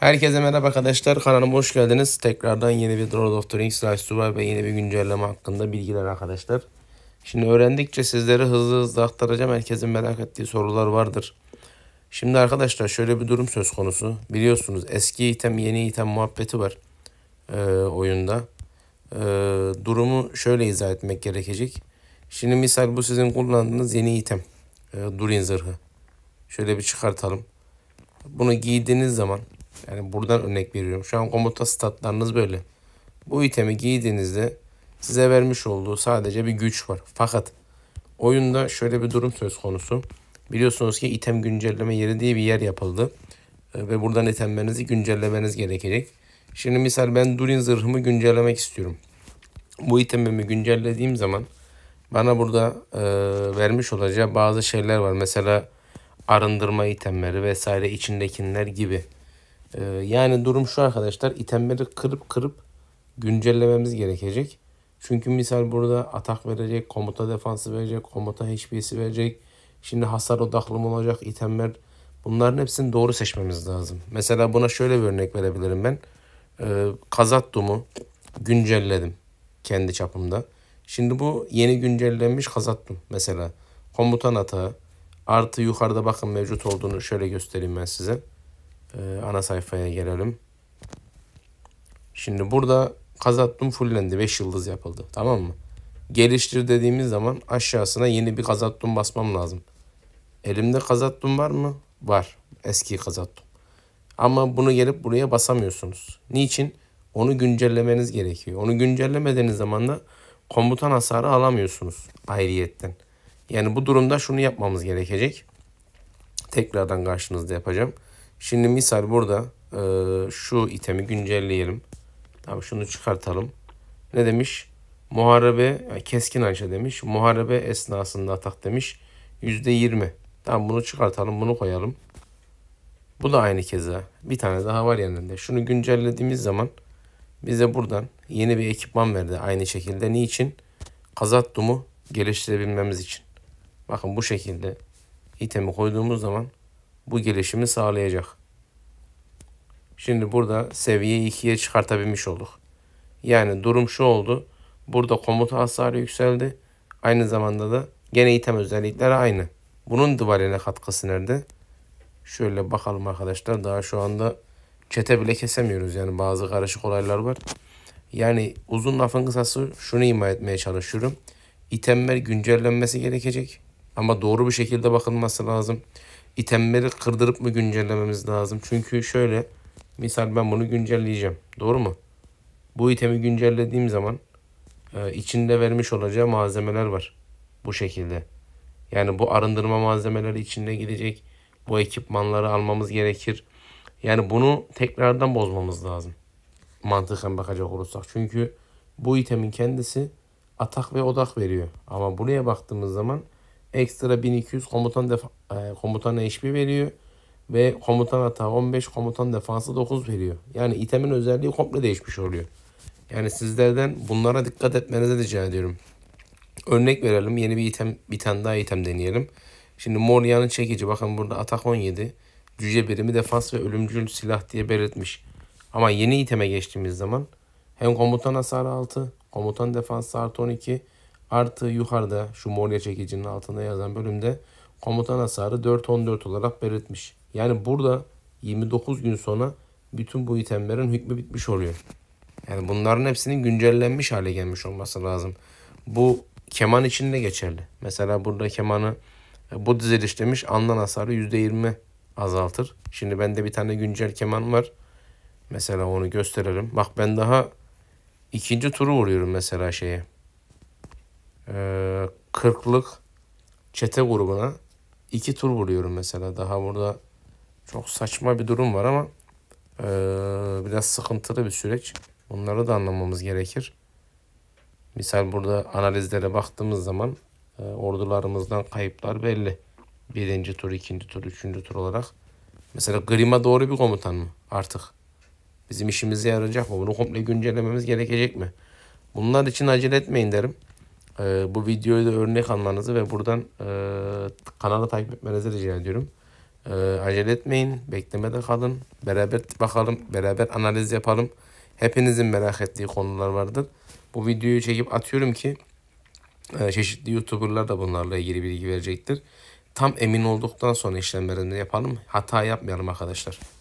Herkese merhaba arkadaşlar. Kanalıma hoş geldiniz. Tekrardan yeni bir Lord of the Rings Lies to ve yeni bir güncelleme hakkında bilgiler arkadaşlar. Şimdi öğrendikçe sizlere hızlı hızlı aktaracağım. Herkesin merak ettiği sorular vardır. Şimdi arkadaşlar şöyle bir durum söz konusu. Biliyorsunuz eski item yeni item muhabbeti var e, oyunda. E, durumu şöyle izah etmek gerekecek. Şimdi misal bu sizin kullandığınız yeni item. E, Durin zırhı. Şöyle bir çıkartalım. Bunu giydiğiniz zaman yani buradan örnek veriyorum. Şu an komuta statlarınız böyle. Bu itemi giydiğinizde size vermiş olduğu sadece bir güç var. Fakat oyunda şöyle bir durum söz konusu. Biliyorsunuz ki item güncelleme yeri diye bir yer yapıldı. Ee, ve buradan itemlerinizi güncellemeniz gerekecek. Şimdi misal ben Durin zırhımı güncellemek istiyorum. Bu itemimi güncellediğim zaman bana burada e, vermiş olacağı bazı şeyler var. Mesela arındırma itemleri vesaire içindekiler gibi. Ee, yani durum şu arkadaşlar itemleri kırıp kırıp güncellememiz gerekecek. Çünkü misal burada atak verecek, komuta defansı verecek, komuta HP'si verecek. Şimdi hasar odaklı mı olacak itemler. Bunların hepsini doğru seçmemiz lazım. Mesela buna şöyle bir örnek verebilirim ben. Ee, Kazattum'u güncelledim kendi çapımda. Şimdi bu yeni güncellenmiş Kazattum mesela. Komutan atağı artı yukarıda bakın mevcut olduğunu şöyle göstereyim ben size e, ana sayfaya gelelim. Şimdi burada kazattım fullendi 5 yıldız yapıldı tamam mı? Geliştir dediğimiz zaman aşağısına yeni bir kazattum basmam lazım. Elimde kazattum var mı? Var. Eski kazattum. Ama bunu gelip buraya basamıyorsunuz. Niçin? Onu güncellemeniz gerekiyor. Onu güncellemediğiniz zaman da komutan hasarı alamıyorsunuz ayrıyetten. Yani bu durumda şunu yapmamız gerekecek. Tekrardan karşınızda yapacağım. Şimdi misal burada e, şu itemi güncelleyelim. Tamam şunu çıkartalım. Ne demiş? Muharebe e, keskin anca demiş. Muharebe esnasında atak demiş. Yüzde yirmi. Tamam bunu çıkartalım bunu koyalım. Bu da aynı keza. Bir tane daha var yanında. Şunu güncellediğimiz zaman bize buradan yeni bir ekipman verdi. Aynı şekilde niçin? Kazat dumu geliştirebilmemiz için. Bakın bu şekilde itemi koyduğumuz zaman bu gelişimi sağlayacak. Şimdi burada seviye 2'ye çıkartabilmiş olduk. Yani durum şu oldu. Burada komuta hasarı yükseldi. Aynı zamanda da gene item özellikleri aynı. Bunun duvarına katkısı nerede? Şöyle bakalım arkadaşlar. Daha şu anda çete bile kesemiyoruz. Yani bazı karışık olaylar var. Yani uzun lafın kısası şunu ima etmeye çalışıyorum. İtemler güncellenmesi gerekecek. Ama doğru bir şekilde bakılması lazım. İtemleri kırdırıp mı güncellememiz lazım? Çünkü şöyle misal ben bunu güncelleyeceğim. Doğru mu? Bu itemi güncellediğim zaman e, içinde vermiş olacağı malzemeler var. Bu şekilde. Yani bu arındırma malzemeleri içinde gidecek. Bu ekipmanları almamız gerekir. Yani bunu tekrardan bozmamız lazım. Mantıken bakacak olursak. Çünkü bu itemin kendisi atak ve odak veriyor. Ama buraya baktığımız zaman ekstra 1200 komutan defa, e, komutan HP veriyor ve komutan hata 15 komutan defansı 9 veriyor. Yani itemin özelliği komple değişmiş oluyor. Yani sizlerden bunlara dikkat etmenizi rica ediyorum. Örnek verelim yeni bir item bir tane daha item deneyelim. Şimdi Moria'nın çekici bakın burada atak 17 cüce birimi defans ve ölümcül silah diye belirtmiş. Ama yeni iteme geçtiğimiz zaman hem komutan hasarı 6 komutan defansı artı 12 Artı yukarıda şu morya çekicinin altında yazan bölümde komutan hasarı 414 olarak belirtmiş. Yani burada 29 gün sonra bütün bu itemlerin hükmü bitmiş oluyor. Yani bunların hepsinin güncellenmiş hale gelmiş olması lazım. Bu keman için de geçerli. Mesela burada kemanı e, bu dizilişlemiş andan hasarı %20 azaltır. Şimdi bende bir tane güncel keman var. Mesela onu gösterelim. Bak ben daha ikinci turu vuruyorum mesela şeye e, çete grubuna iki tur vuruyorum mesela. Daha burada çok saçma bir durum var ama e, biraz sıkıntılı bir süreç. Bunları da anlamamız gerekir. Misal burada analizlere baktığımız zaman e, ordularımızdan kayıplar belli. Birinci tur, ikinci tur, üçüncü tur olarak. Mesela Grima doğru bir komutan mı artık? Bizim işimize yarayacak mı? Bunu komple güncellememiz gerekecek mi? Bunlar için acele etmeyin derim e, bu videoyu da örnek almanızı ve buradan e, kanalı takip etmenizi rica ediyorum. E, acele etmeyin, beklemede kalın. Beraber bakalım, beraber analiz yapalım. Hepinizin merak ettiği konular vardır. Bu videoyu çekip atıyorum ki e, çeşitli YouTuber'lar da bunlarla ilgili bilgi verecektir. Tam emin olduktan sonra işlemlerini yapalım. Hata yapmayalım arkadaşlar.